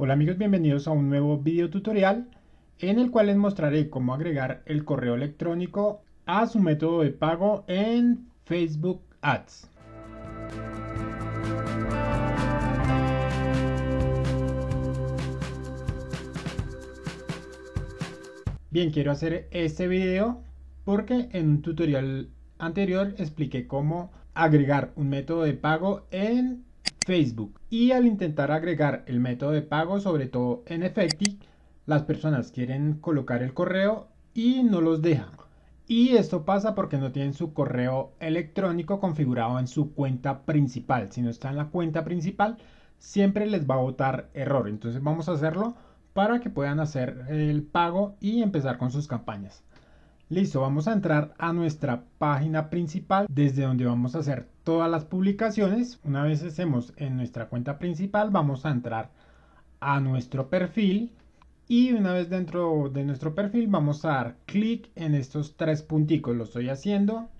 Hola amigos, bienvenidos a un nuevo video tutorial en el cual les mostraré cómo agregar el correo electrónico a su método de pago en Facebook Ads. Bien, quiero hacer este video porque en un tutorial anterior expliqué cómo agregar un método de pago en Facebook y al intentar agregar el método de pago, sobre todo en efecti las personas quieren colocar el correo y no los dejan. Y esto pasa porque no tienen su correo electrónico configurado en su cuenta principal. Si no está en la cuenta principal, siempre les va a botar error. Entonces vamos a hacerlo para que puedan hacer el pago y empezar con sus campañas. Listo, vamos a entrar a nuestra página principal desde donde vamos a hacer todas las publicaciones. Una vez hacemos en nuestra cuenta principal, vamos a entrar a nuestro perfil y una vez dentro de nuestro perfil vamos a dar clic en estos tres punticos. Lo estoy haciendo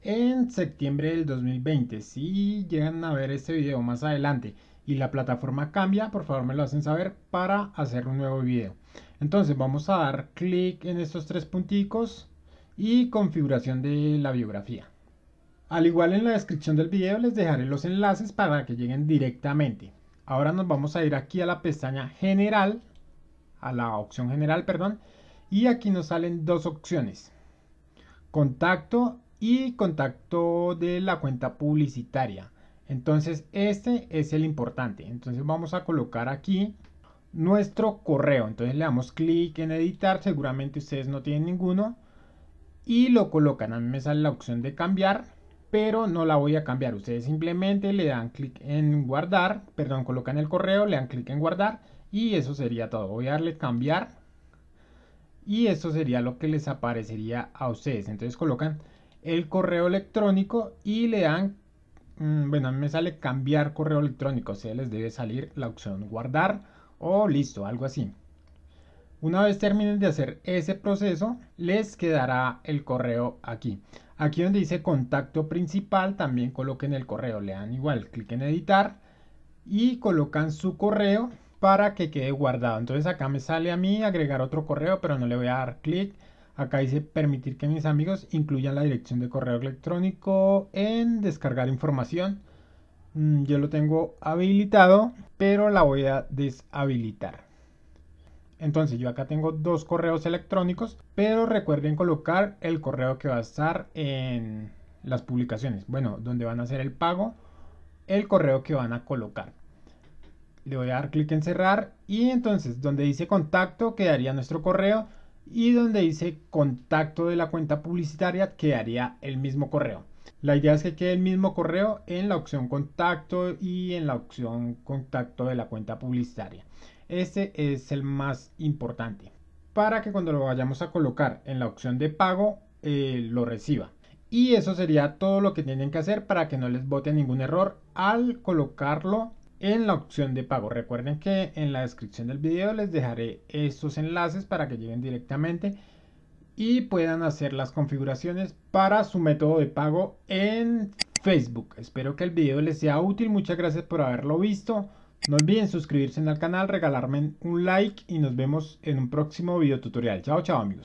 en septiembre del 2020. Si llegan a ver este video más adelante y la plataforma cambia, por favor me lo hacen saber para hacer un nuevo video. Entonces vamos a dar clic en estos tres punticos y configuración de la biografía. Al igual en la descripción del video les dejaré los enlaces para que lleguen directamente. Ahora nos vamos a ir aquí a la pestaña general, a la opción general, perdón, y aquí nos salen dos opciones. Contacto y contacto de la cuenta publicitaria. Entonces este es el importante. Entonces vamos a colocar aquí nuestro correo. Entonces le damos clic en editar. Seguramente ustedes no tienen ninguno. Y lo colocan. A mí me sale la opción de cambiar pero no la voy a cambiar. Ustedes simplemente le dan clic en guardar, perdón, colocan el correo, le dan clic en guardar y eso sería todo. Voy a darle cambiar y eso sería lo que les aparecería a ustedes. Entonces colocan el correo electrónico y le dan, mm, bueno, me sale cambiar correo electrónico, se les debe salir la opción guardar o listo, algo así. Una vez terminen de hacer ese proceso, les quedará el correo aquí. Aquí donde dice contacto principal, también coloquen el correo. Le dan igual, clic en editar y colocan su correo para que quede guardado. Entonces acá me sale a mí agregar otro correo, pero no le voy a dar clic. Acá dice permitir que mis amigos incluyan la dirección de correo electrónico en descargar información. Mm, yo lo tengo habilitado, pero la voy a deshabilitar. Entonces yo acá tengo dos correos electrónicos, pero recuerden colocar el correo que va a estar en las publicaciones. Bueno, donde van a hacer el pago, el correo que van a colocar. Le voy a dar clic en cerrar y entonces donde dice contacto quedaría nuestro correo y donde dice contacto de la cuenta publicitaria quedaría el mismo correo. La idea es que quede el mismo correo en la opción contacto y en la opción contacto de la cuenta publicitaria este es el más importante. Para que cuando lo vayamos a colocar en la opción de pago, eh, lo reciba. Y eso sería todo lo que tienen que hacer para que no les bote ningún error al colocarlo en la opción de pago. Recuerden que en la descripción del video les dejaré estos enlaces para que lleguen directamente y puedan hacer las configuraciones para su método de pago en Facebook. Espero que el video les sea útil. Muchas gracias por haberlo visto. No olviden suscribirse al canal, regalarme un like y nos vemos en un próximo video tutorial. Chao, chao amigos.